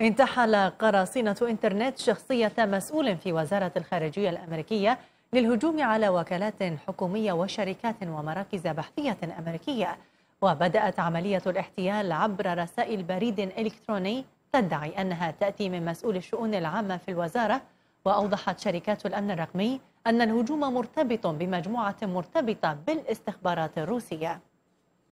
انتحل قراصنة انترنت شخصية مسؤول في وزارة الخارجية الأمريكية للهجوم على وكالات حكومية وشركات ومراكز بحثية أمريكية وبدأت عملية الاحتيال عبر رسائل بريد إلكتروني تدعي أنها تأتي من مسؤول الشؤون العامة في الوزارة وأوضحت شركات الأمن الرقمي أن الهجوم مرتبط بمجموعة مرتبطة بالاستخبارات الروسية